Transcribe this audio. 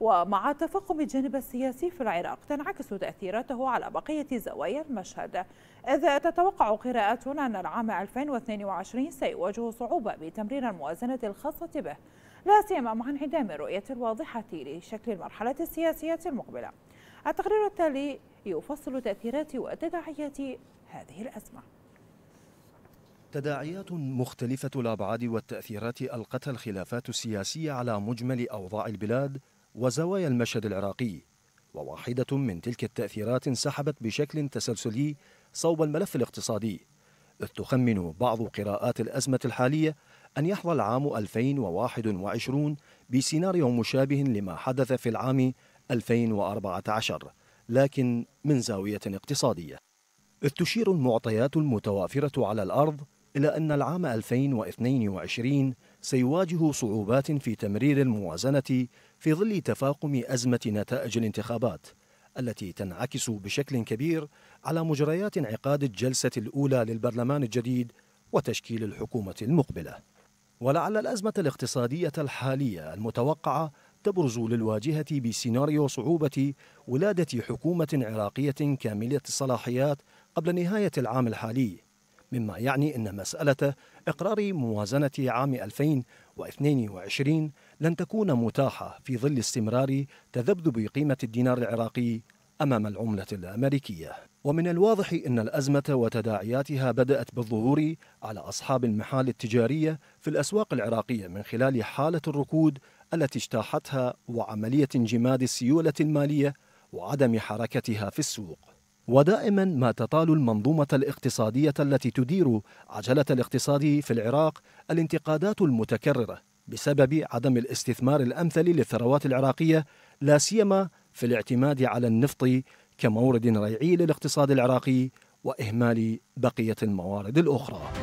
ومع تفاقم الجانب السياسي في العراق تنعكس تأثيراته على بقية زوايا المشهد إذ تتوقع قراءات أن العام 2022 سيواجه صعوبة بتمرير الموازنة الخاصة به لا سيما مع انعدام الرؤية الواضحة لشكل المرحلة السياسية المقبلة التقرير التالي يفصل تأثيرات وتداعيات هذه الأزمة تداعيات مختلفة الأبعاد والتأثيرات ألقتها الخلافات السياسية على مجمل أوضاع البلاد وزوايا المشهد العراقي وواحدة من تلك التأثيرات انسحبت بشكل تسلسلي صوب الملف الاقتصادي إذ تخمن بعض قراءات الأزمة الحالية أن يحظى العام 2021 بسيناريو مشابه لما حدث في العام 2014 لكن من زاوية اقتصادية إذ تشير المعطيات المتوافرة على الأرض إلى أن العام 2022 سيواجه صعوبات في تمرير الموازنة في ظل تفاقم أزمة نتائج الانتخابات التي تنعكس بشكل كبير على مجريات انعقاد الجلسة الأولى للبرلمان الجديد وتشكيل الحكومة المقبلة ولعل الأزمة الاقتصادية الحالية المتوقعة تبرز للواجهة بسيناريو صعوبة ولادة حكومة عراقية كاملة الصلاحيات قبل نهاية العام الحالي مما يعني أن مسألة إقرار موازنة عام 2022 لن تكون متاحة في ظل استمرار تذبذب قيمة الدينار العراقي أمام العملة الأمريكية ومن الواضح أن الأزمة وتداعياتها بدأت بالظهور على أصحاب المحال التجارية في الأسواق العراقية من خلال حالة الركود التي اجتاحتها وعملية انجماد السيولة المالية وعدم حركتها في السوق ودائما ما تطال المنظومة الاقتصادية التي تدير عجلة الاقتصاد في العراق الانتقادات المتكررة بسبب عدم الاستثمار الأمثل للثروات العراقية لا سيما في الاعتماد على النفط كمورد ريعي للاقتصاد العراقي وإهمال بقية الموارد الأخرى